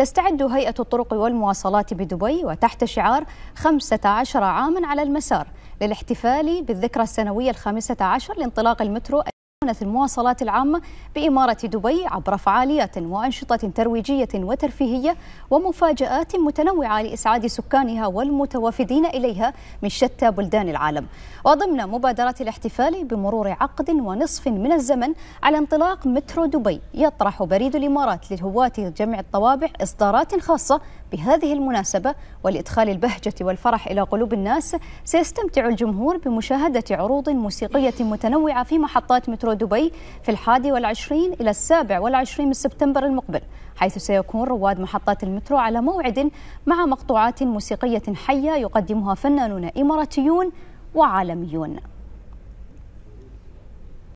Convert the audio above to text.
تستعد هيئة الطرق والمواصلات بدبي وتحت شعار 15 عاما على المسار للاحتفال بالذكرى السنوية الخامسة عشر لانطلاق المترو استعانت المواصلات العامة بإمارة دبي عبر فعاليات وأنشطة ترويجية وترفيهية ومفاجآت متنوعة لإسعاد سكانها والمتوافدين إليها من شتى بلدان العالم وضمن مبادرة الاحتفال بمرور عقد ونصف من الزمن على انطلاق مترو دبي يطرح بريد الإمارات للهواة جمع الطوابع إصدارات خاصة بهذه المناسبة ولإدخال البهجة والفرح إلى قلوب الناس سيستمتع الجمهور بمشاهدة عروض موسيقية متنوعة في محطات مترو دبي في الحادي والعشرين إلى السابع والعشرين من سبتمبر المقبل حيث سيكون رواد محطات المترو على موعد مع مقطوعات موسيقية حية يقدمها فنانون إماراتيون وعالميون